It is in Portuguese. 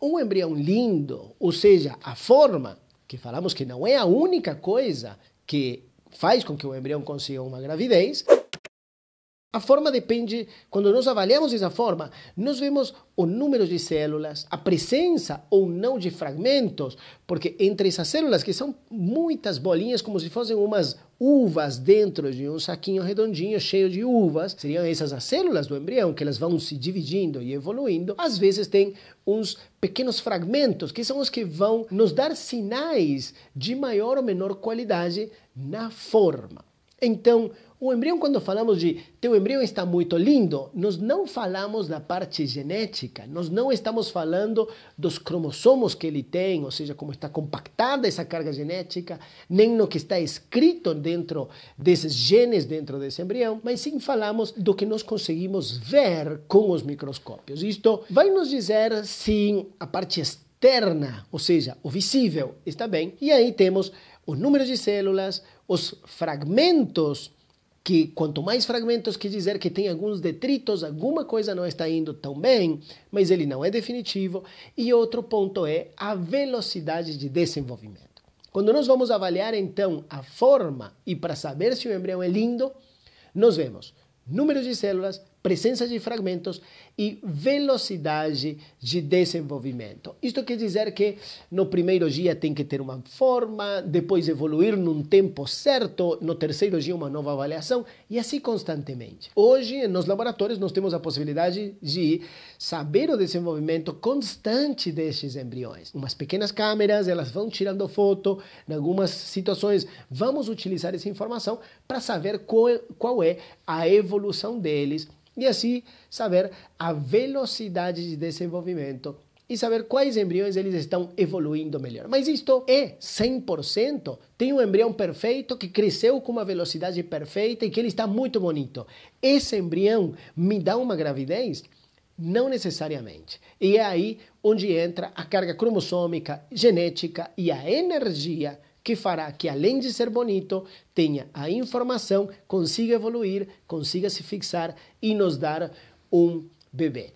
um embrião lindo, ou seja, a forma, que falamos que não é a única coisa que faz com que o embrião consiga uma gravidez, a forma depende, quando nós avaliamos essa forma, nós vemos o número de células, a presença ou não de fragmentos, porque entre essas células, que são muitas bolinhas, como se fossem umas uvas dentro de um saquinho redondinho cheio de uvas, seriam essas as células do embrião, que elas vão se dividindo e evoluindo, às vezes tem uns pequenos fragmentos, que são os que vão nos dar sinais de maior ou menor qualidade na forma. Então, o embrião, quando falamos de teu embrião está muito lindo, nós não falamos da parte genética, nós não estamos falando dos cromossomos que ele tem, ou seja, como está compactada essa carga genética, nem no que está escrito dentro desses genes dentro desse embrião, mas sim falamos do que nós conseguimos ver com os microscópios. Isto vai nos dizer se a parte externa, ou seja, o visível, está bem, e aí temos os números de células, os fragmentos que quanto mais fragmentos quer dizer que tem alguns detritos, alguma coisa não está indo tão bem, mas ele não é definitivo. E outro ponto é a velocidade de desenvolvimento. Quando nós vamos avaliar então a forma e para saber se o embrião é lindo, nós vemos números de células, presença de fragmentos e velocidade de desenvolvimento. Isto quer dizer que no primeiro dia tem que ter uma forma, depois evoluir num tempo certo, no terceiro dia uma nova avaliação e assim constantemente. Hoje, nos laboratórios, nós temos a possibilidade de saber o desenvolvimento constante destes embriões. Umas pequenas câmeras, elas vão tirando foto, em algumas situações vamos utilizar essa informação para saber qual, qual é a evolução deles e assim saber a velocidade de desenvolvimento e saber quais embriões eles estão evoluindo melhor. Mas isto é 100%. Tem um embrião perfeito que cresceu com uma velocidade perfeita e que ele está muito bonito. Esse embrião me dá uma gravidez? Não necessariamente. E é aí onde entra a carga cromossômica, genética e a energia que fará que, além de ser bonito, tenha a informação, consiga evoluir, consiga se fixar e nos dar um bebê.